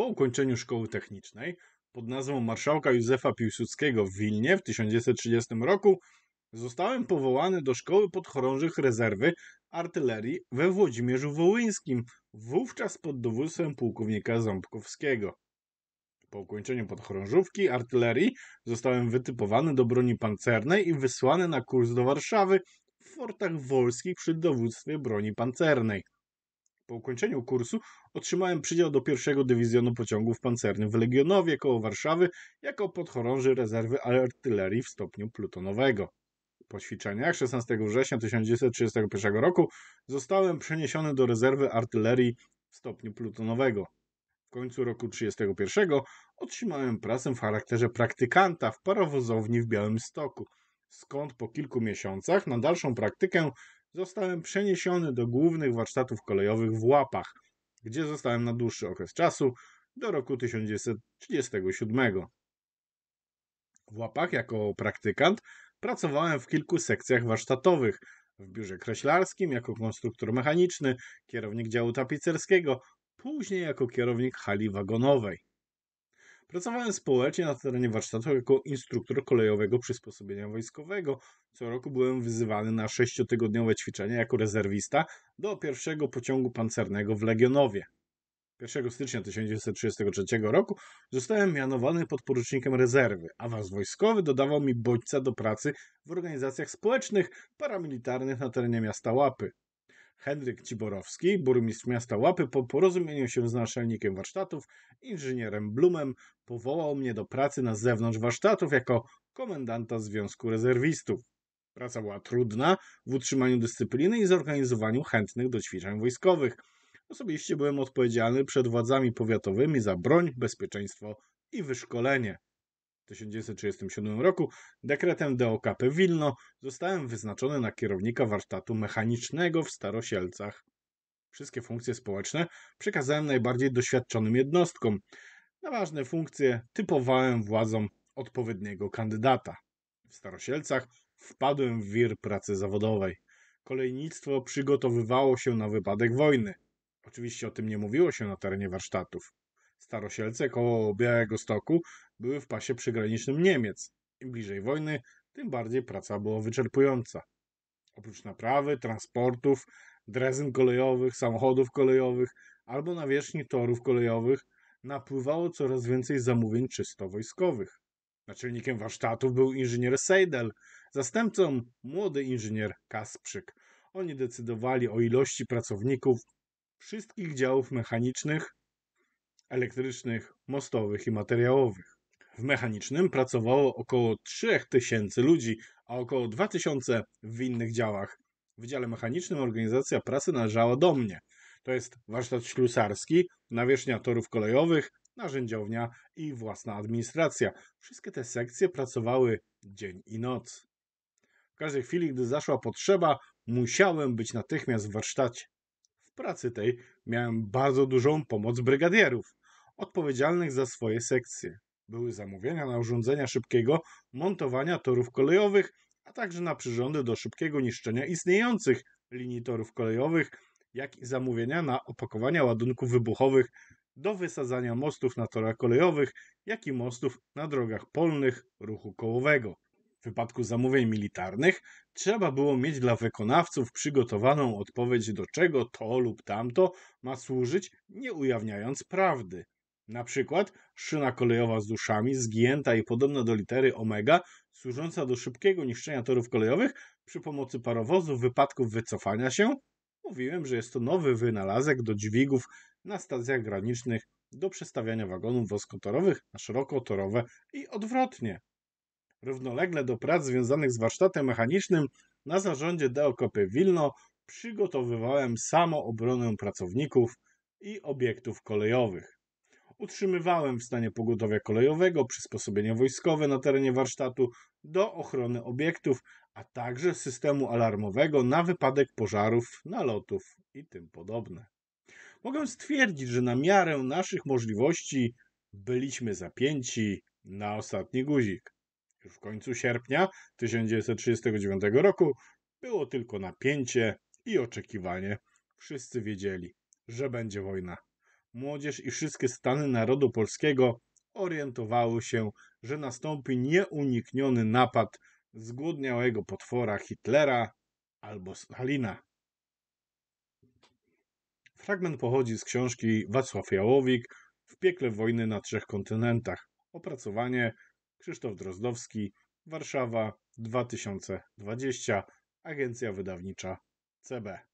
Po ukończeniu szkoły technicznej pod nazwą marszałka Józefa Piłsudskiego w Wilnie w 1930 roku zostałem powołany do Szkoły Podchorążych Rezerwy Artylerii we Włodzimierzu Wołyńskim, wówczas pod dowództwem pułkownika Ząbkowskiego. Po ukończeniu podchorążówki artylerii zostałem wytypowany do broni pancernej i wysłany na kurs do Warszawy w fortach wolskich przy dowództwie broni pancernej. Po ukończeniu kursu otrzymałem przydział do pierwszego dywizjonu pociągów pancernych w Legionowie koło Warszawy jako podchorąży rezerwy artylerii w stopniu plutonowego. Po ćwiczeniach 16 września 1931 roku zostałem przeniesiony do rezerwy artylerii w stopniu plutonowego. W końcu roku 1931 otrzymałem pracę w charakterze praktykanta w parowozowni w Białymstoku, skąd po kilku miesiącach na dalszą praktykę zostałem przeniesiony do głównych warsztatów kolejowych w Łapach, gdzie zostałem na dłuższy okres czasu do roku 1937. W Łapach jako praktykant pracowałem w kilku sekcjach warsztatowych, w biurze kreślarskim jako konstruktor mechaniczny, kierownik działu tapicerskiego, później jako kierownik hali wagonowej. Pracowałem społecznie na terenie warsztatu jako instruktor kolejowego przysposobienia wojskowego. Co roku byłem wyzywany na sześciotygodniowe ćwiczenia jako rezerwista do pierwszego pociągu pancernego w Legionowie. 1 stycznia 1933 roku zostałem mianowany podporucznikiem rezerwy. Awans wojskowy dodawał mi bodźca do pracy w organizacjach społecznych, paramilitarnych na terenie miasta Łapy. Henryk Ciborowski, burmistrz miasta Łapy, po porozumieniu się z naczelnikiem warsztatów, inżynierem Blumem, powołał mnie do pracy na zewnątrz warsztatów jako komendanta Związku Rezerwistów. Praca była trudna w utrzymaniu dyscypliny i zorganizowaniu chętnych do ćwiczeń wojskowych. Osobiście byłem odpowiedzialny przed władzami powiatowymi za broń, bezpieczeństwo i wyszkolenie. 1937 roku dekretem DOKP Wilno zostałem wyznaczony na kierownika warsztatu mechanicznego w Starosielcach. Wszystkie funkcje społeczne przekazałem najbardziej doświadczonym jednostkom. Na ważne funkcje typowałem władzom odpowiedniego kandydata. W Starosielcach wpadłem w wir pracy zawodowej. Kolejnictwo przygotowywało się na wypadek wojny. Oczywiście o tym nie mówiło się na terenie warsztatów. Starosielce koło Białego Stoku były w pasie przygranicznym Niemiec. Im bliżej wojny, tym bardziej praca była wyczerpująca. Oprócz naprawy, transportów, drezyn kolejowych, samochodów kolejowych albo nawierzchni torów kolejowych napływało coraz więcej zamówień czysto wojskowych. Naczelnikiem warsztatów był inżynier Seidel, zastępcą młody inżynier Kasprzyk. Oni decydowali o ilości pracowników wszystkich działów mechanicznych elektrycznych, mostowych i materiałowych. W mechanicznym pracowało około 3000 ludzi, a około 2000 w innych działach. W dziale mechanicznym organizacja pracy należała do mnie. To jest warsztat ślusarski, nawierzchnia torów kolejowych, narzędziownia i własna administracja. Wszystkie te sekcje pracowały dzień i noc. W każdej chwili, gdy zaszła potrzeba, musiałem być natychmiast w warsztacie. W pracy tej miałem bardzo dużą pomoc brygadierów odpowiedzialnych za swoje sekcje. Były zamówienia na urządzenia szybkiego montowania torów kolejowych, a także na przyrządy do szybkiego niszczenia istniejących linii torów kolejowych, jak i zamówienia na opakowania ładunków wybuchowych do wysadzania mostów na torach kolejowych, jak i mostów na drogach polnych ruchu kołowego. W wypadku zamówień militarnych trzeba było mieć dla wykonawców przygotowaną odpowiedź, do czego to lub tamto ma służyć, nie ujawniając prawdy. Na przykład szyna kolejowa z duszami, zgięta i podobna do litery omega, służąca do szybkiego niszczenia torów kolejowych przy pomocy parowozów, wypadków wycofania się. Mówiłem, że jest to nowy wynalazek do dźwigów na stacjach granicznych do przestawiania wagonów woskotorowych na szerokotorowe i odwrotnie. Równolegle do prac związanych z warsztatem mechanicznym na zarządzie Deokopy Wilno przygotowywałem samoobronę pracowników i obiektów kolejowych utrzymywałem w stanie pogotowia kolejowego przysposobienia wojskowe na terenie warsztatu do ochrony obiektów, a także systemu alarmowego na wypadek pożarów, nalotów i tym podobne. Mogę stwierdzić, że na miarę naszych możliwości byliśmy zapięci na ostatni guzik. Już w końcu sierpnia 1939 roku było tylko napięcie i oczekiwanie. Wszyscy wiedzieli, że będzie wojna młodzież i wszystkie stany narodu polskiego orientowały się, że nastąpi nieunikniony napad zgłodniałego potwora Hitlera albo Stalina. Fragment pochodzi z książki Wacław Jałowik W piekle wojny na trzech kontynentach. Opracowanie Krzysztof Drozdowski, Warszawa 2020, Agencja Wydawnicza CB.